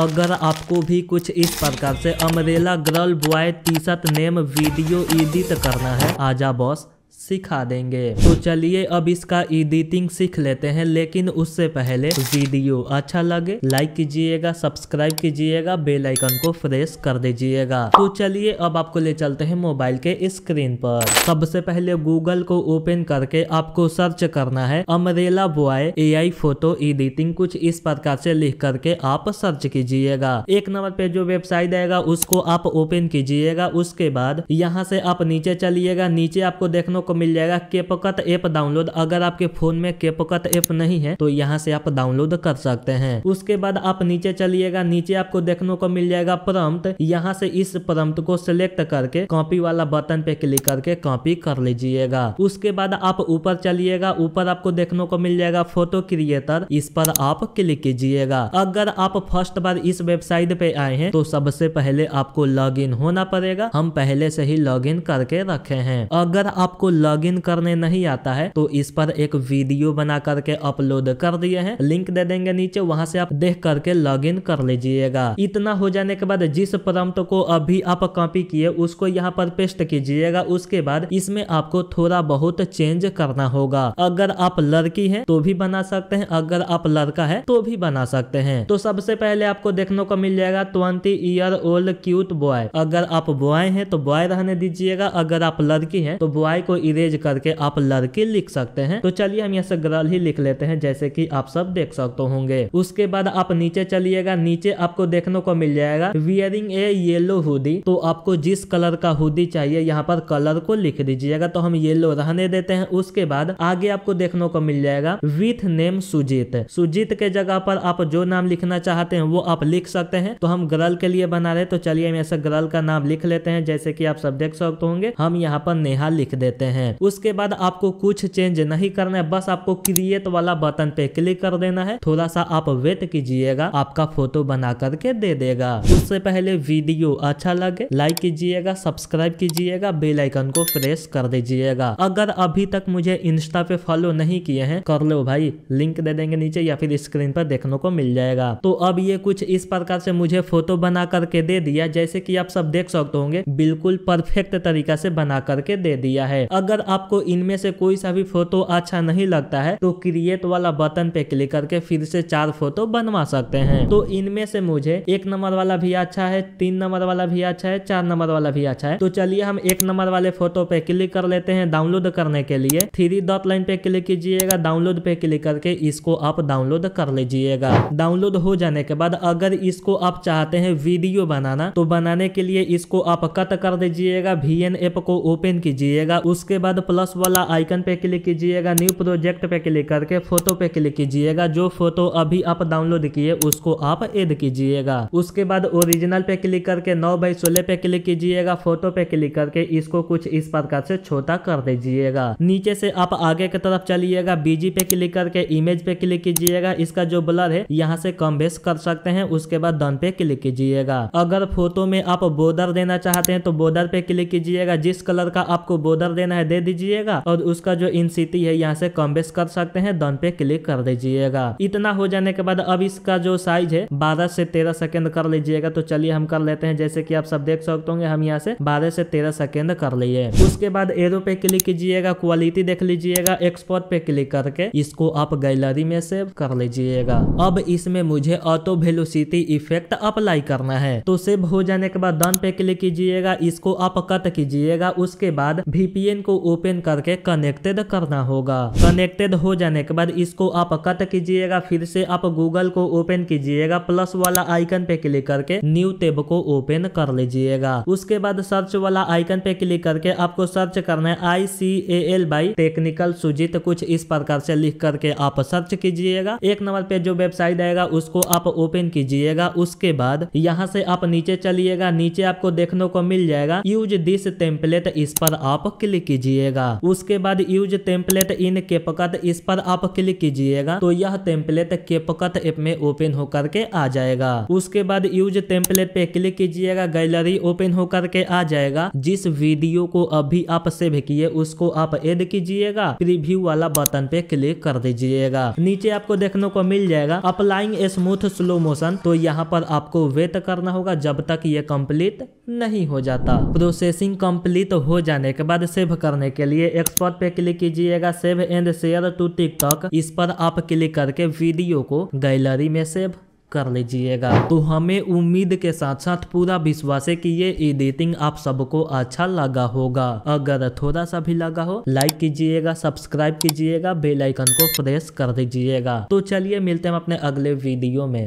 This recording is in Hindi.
अगर आपको भी कुछ इस प्रकार से umbrella girl boy T shirt name video edit करना है आजा बॉस सिखा देंगे तो चलिए अब इसका एडिटिंग सीख लेते हैं लेकिन उससे पहले वीडियो अच्छा लगे लाइक कीजिएगा सब्सक्राइब कीजिएगा बेल आइकन को प्रेस कर दीजिएगा तो चलिए अब आपको ले चलते हैं मोबाइल के स्क्रीन पर सबसे पहले गूगल को ओपन करके आपको सर्च करना है umbrella boy AI photo editing कुछ इस प्रकार से लिख करके आप सर्च कीजिएगा एक नंबर पे जो वेबसाइट आएगा उसको आप ओपन कीजिएगा उसके बाद यहाँ से आप नीचे चलिएगा नीचे आपको देखने को मिल जाएगा केपकत ऐप डाउनलोड अगर आपके फोन में केपकत ऐप नहीं है तो यहाँ से आप डाउनलोड कर सकते हैं उसके बाद आप नीचे चलिएगा नीचे आपको देखने को मिल जाएगा प्रम्प्ट यहाँ से इस प्रम्प्ट को सिलेक्ट करके कॉपी वाला बटन पे क्लिक करके कॉपी कर लीजिएगा उसके बाद आप ऊपर चलिएगा ऊपर आपको देखने को मिल जाएगा फोटो क्रिएटर इस पर आप क्लिक कीजिएगा अगर आप फर्स्ट बार इस वेबसाइट पे आए हैं तो सबसे पहले आपको इन होना पड़ेगा हम पहले से ही इन करके रखे हैं अगर आपको लॉग इन करने नहीं आता है तो इस पर एक वीडियो बना करके अपलोड कर दिए हैं लिंक दे देंगे नीचे वहां से आप देख करके लॉग इन कर लीजिएगा इतना हो जाने के बाद जिस प्रम्प्ट को अभी आप कॉपी किए उसको यहाँ पर पेस्ट कीजिएगा उसके बाद इसमें आपको थोड़ा बहुत चेंज करना होगा अगर आप लड़की है तो भी बना सकते हैं अगर आप लड़का है तो भी बना सकते हैं तो सबसे पहले आपको देखने को मिल जाएगा twenty year old cute boy अगर आप बॉय है तो बॉय रहने दीजिएगा अगर आप लड़की है तो बॉय को इरेज करके आप लड़की लिख सकते हैं तो चलिए हम यहाँ से गर्ल ही लिख लेते हैं जैसे कि आप सब देख सकते होंगे उसके बाद आप नीचे चलिएगा नीचे आपको देखने को मिल जाएगा वियरिंग ए येलो हुडी तो आपको जिस कलर का हुडी चाहिए यहाँ पर कलर को लिख दीजिएगा तो हम येलो रहने देते हैं उसके बाद आगे आपको देखने को मिल जाएगा विथ नेम सुजीत सुजीत के जगह पर आप जो नाम लिखना चाहते हैं वो आप लिख सकते हैं तो हम गर्ल के लिए बना रहे तो चलिए हम ऐसा गर्ल का नाम लिख लेते हैं जैसे कि आप सब देख सकते होंगे हम यहाँ पर नेहा लिख देते हैं हैं उसके बाद आपको कुछ चेंज नहीं करना है बस आपको क्रिएट वाला बटन पे क्लिक कर देना है थोड़ा सा आप वेट कीजिएगा आपका फोटो बना करके दे देगा उससे पहले वीडियो अच्छा लगे लाइक कीजिएगा सब्सक्राइब कीजिएगा बेल आइकन को प्रेस कर दीजिएगा अगर अभी तक मुझे इंस्टा पे फॉलो नहीं किए हैं कर लो भाई लिंक दे देंगे नीचे या फिर स्क्रीन पर देखने को मिल जाएगा तो अब ये कुछ इस प्रकार से मुझे फोटो बना करके दे दिया जैसे कि आप सब देख सकते होंगे बिल्कुल परफेक्ट तरीका से बना करके दे दिया है अगर अगर आपको इनमें से कोई सा भी फोटो अच्छा नहीं लगता है तो क्रिएट वाला बटन पे क्लिक करके फिर से चार फोटो बनवा सकते हैं तो इनमें से मुझे एक नंबर वाला भी अच्छा है तीन नंबर वाला भी अच्छा है चार नंबर वाला भी अच्छा है तो चलिए हम एक नंबर वाले फोटो पे क्लिक कर लेते हैं डाउनलोड करने के लिए थ्री डॉट लाइन पे क्लिक कीजिएगा डाउनलोड पे क्लिक करके इसको आप डाउनलोड कर लीजिएगा डाउनलोड हो जाने के बाद अगर इसको आप चाहते हैं वीडियो बनाना तो बनाने के लिए इसको आप कट कर दीजिएगा वी एन ऐप को ओपन कीजिएगा उसके बाद प्लस वाला आइकन पे क्लिक कीजिएगा न्यू प्रोजेक्ट पे क्लिक करके फोटो पे क्लिक कीजिएगा जो फोटो अभी आप डाउनलोड किए उसको आप एड कीजिएगा उसके बाद ओरिजिनल पे क्लिक करके नौ बाई सोलह पे क्लिक कीजिएगा फोटो पे क्लिक करके इसको कुछ इस प्रकार से छोटा कर दीजिएगा नीचे से आप आगे की तरफ चलिएगा बीजी पे क्लिक करके इमेज पे क्लिक कीजिएगा इसका जो ब्लर है यहाँ से कम बेस कर सकते हैं उसके बाद डन पे क्लिक कीजिएगा अगर फोटो में आप बोर्डर देना चाहते हैं तो बोर्डर पे क्लिक कीजिएगा जिस कलर का आपको बोर्डर देना है दे दीजिएगा और उसका जो इन सिटी है यहाँ से कम बेस कर सकते हैं डन पे क्लिक कर दीजिएगा इतना हो जाने के बाद अब इसका जो साइज है बारह से तेरह सेकेंड कर लीजिएगा तो चलिए हम कर लेते हैं जैसे की आप सब देख सकते होंगे हम यहाँ से बारह से तेरह सेकेंड कर लिए उसके बाद एरो पे क्लिक कीजिएगा क्वालिटी देख लीजिएगा एक्सपोर्ट पे क्लिक करके इसको आप गैलरी में सेव कर लीजिएगा अब इसमें मुझे ऑटो वेलोसिटी इफेक्ट अप्लाई करना है तो सेव हो जाने के बाद डन पे क्लिक कीजिएगा इसको आप कट कीजिएगा उसके बाद वीपीएन को ओपन करके कनेक्टेड करना होगा कनेक्टेड हो जाने के बाद इसको आप कट कीजिएगा फिर से आप गूगल को ओपन कीजिएगा प्लस वाला आइकन पे क्लिक करके न्यू टेब को ओपन कर लीजिएगा उसके बाद सर्च वाला आइकन पे क्लिक करके आपको सर्च करना है I C A L by technical Sujeet कुछ इस प्रकार से लिख करके आप सर्च कीजिएगा एक नंबर पे जो वेबसाइट आएगा उसको आप ओपन कीजिएगा उसके बाद यहाँ से आप नीचे चलिएगा नीचे आपको देखने को मिल जाएगा यूज दिस टेम्पलेट इस पर आप क्लिक कीजिए कीजिएगा उसके बाद यूज टेम्पलेट इन केपकत इस पर आप क्लिक कीजिएगा तो यह टेम्पलेट केपकत ऐप में ओपन होकर के आ जाएगा उसके बाद यूज टेम्पलेट पे क्लिक कीजिएगा गैलरी ओपन होकर के आ जाएगा जिस वीडियो को अभी आप सेव किए उसको आप एड कीजिएगा प्रीव्यू वाला बटन पे क्लिक कर दीजिएगा नीचे आपको देखने को मिल जाएगा अप्लाइंग स्मूथ स्लो मोशन तो यहाँ पर आपको वेट करना होगा जब तक ये कम्प्लीट नहीं हो जाता प्रोसेसिंग कम्प्लीट हो जाने के बाद सेव कर करने के लिए एक्सपर्ट पे क्लिक कीजिएगा save and share to TikTok इस पर आप क्लिक करके वीडियो को गैलरी में सेव कर लीजिएगा तो हमें उम्मीद के साथ साथ पूरा विश्वास है कि ये एडिटिंग आप सबको अच्छा लगा होगा अगर थोड़ा सा भी लगा हो लाइक कीजिएगा सब्सक्राइब कीजिएगा बेल आइकन को प्रेस कर दीजिएगा तो चलिए मिलते हैं अपने अगले वीडियो में